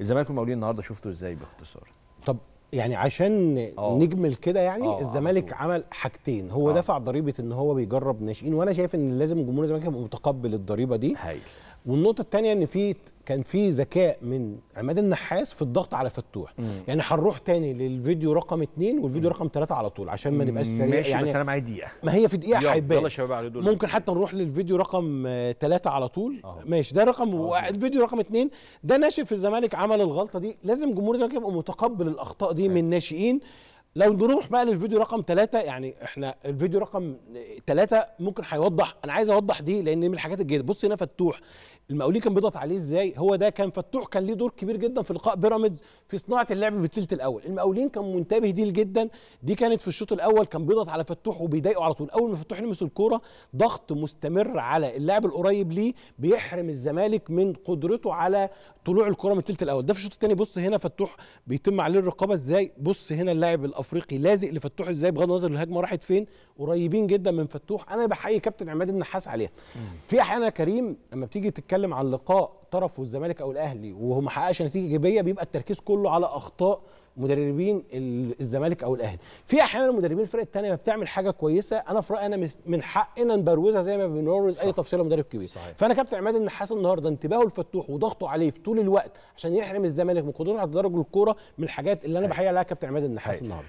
الزمالك والمقاولين النهارده شفته ازاي باختصار طب يعني عشان أوه. نجمل كده يعني أوه. آه، الزمالك أوه. عمل حاجتين هو أوه. دفع ضريبه ان هو بيجرب ناشئين وانا شايف ان لازم جمهور الزمالك يبقى متقبل الضريبه دي هايل والنقطه الثانيه ان في كان في ذكاء من عماد النحاس في الضغط على فتوح مم. يعني هنروح تاني للفيديو رقم اثنين والفيديو مم. رقم ثلاثه على طول عشان ما نبقاش سريع ماشي يعني بس انا معايا دقيقه ما هي في دقيقه هيبان ممكن حتى نروح للفيديو رقم ثلاثه آه، على طول أوه. ماشي ده رقم اه، الفيديو رقم اثنين ده ناشئ في الزمالك عمل الغلطه دي لازم جمهور الزمالك يبقى متقبل الاخطاء دي مم. من الناشئين لو نروح بقى للفيديو رقم ثلاثة يعني احنا الفيديو رقم ثلاثة ممكن هيوضح انا عايز اوضح دي لان من الحاجات الجيده بص هنا فتوح المقاولين كان بيضغط عليه ازاي هو ده كان فتوح كان ليه دور كبير جدا في لقاء بيراميدز في صناعه اللعب بالثلث الاول المقاولين كان منتبه دي جدا دي كانت في الشوط الاول كان بيضغط على فتوح وبيضايقه على طول اول ما فتوح يلمس الكوره ضغط مستمر على اللاعب القريب ليه بيحرم الزمالك من قدرته على طلوع الكره من الثلث الاول ده في الشوط الثاني بص هنا فتوح بيتم عليه الرقابه ازاي بص هنا اللاعب افريقي لازق لفتوح ازاي بغض النظر الهجمه راحت فين قريبين جدا من فتوح انا بحيي كابتن عماد النحاس عليها في احيانا كريم لما بتيجي تتكلم عن لقاء طرفه الزمالك او الاهلي وهو ما حققش نتيجه ايجابيه بيبقى التركيز كله على اخطاء مدربين الزمالك او الاهلي في احيانا المدربين الفرق الثانيه ما بتعمل حاجه كويسه انا في رايي انا من حقنا نبروزها زي ما بنورز اي تفصيله مدرب كبير صحيح. فانا كابتن عماد النحاس النهارده انتباهه لفتوح وضغطه عليه في طول الوقت عشان يحرم الزمالك من قدرته على تدرج الكوره من الحاجات اللي انا بحيي عليها كابتن عماد النحاس النهارده